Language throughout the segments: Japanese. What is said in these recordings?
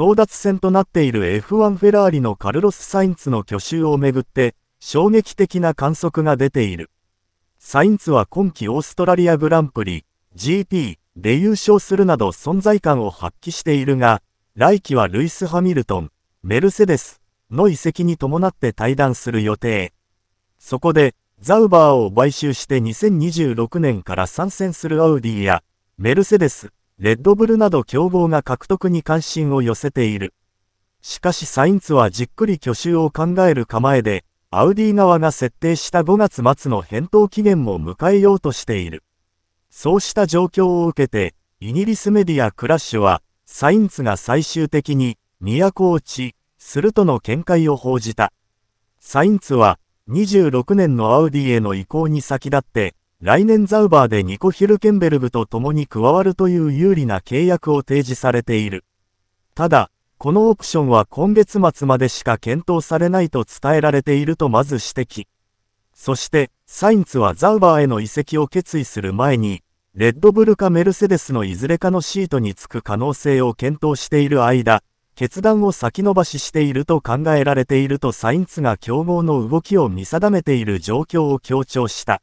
争奪戦となっている F1 フェラーリのカルロス・サインツの去就をめぐって衝撃的な観測が出ている。サインツは今季オーストラリアグランプリ GP で優勝するなど存在感を発揮しているが、来季はルイス・ハミルトン、メルセデスの移籍に伴って退団する予定。そこで、ザウバーを買収して2026年から参戦するアウディや、メルセデス、レッドブルなど競合が獲得に関心を寄せている。しかしサインツはじっくり去就を考える構えで、アウディ側が設定した5月末の返答期限も迎えようとしている。そうした状況を受けて、イギリスメディアクラッシュは、サインツが最終的に、都落ち、するとの見解を報じた。サインツは、26年のアウディへの移行に先立って、来年ザウバーでニコ・ヒルケンベルグと共に加わるという有利な契約を提示されている。ただ、このオプションは今月末までしか検討されないと伝えられているとまず指摘。そして、サインツはザウバーへの移籍を決意する前に、レッドブルかメルセデスのいずれかのシートにつく可能性を検討している間、決断を先延ばししていると考えられているとサインツが競合の動きを見定めている状況を強調した。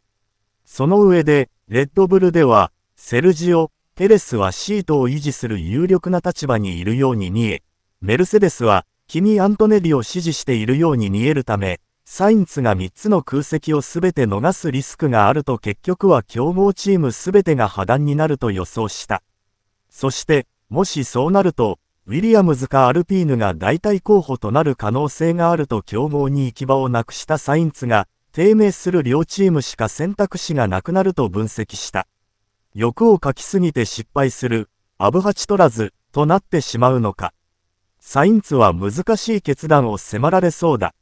その上で、レッドブルでは、セルジオ・ペレスはシートを維持する有力な立場にいるように見え、メルセデスは、キミ・アントネリを支持しているように見えるため、サインツが3つの空席を全て逃すリスクがあると結局は強豪チーム全てが破談になると予想した。そして、もしそうなると、ウィリアムズかアルピーヌが代替候補となる可能性があると競合に行き場をなくしたサインツが、低迷する両チームしか選択肢がなくなると分析した。欲をかきすぎて失敗する、アブハチ取らず、となってしまうのか。サインツは難しい決断を迫られそうだ。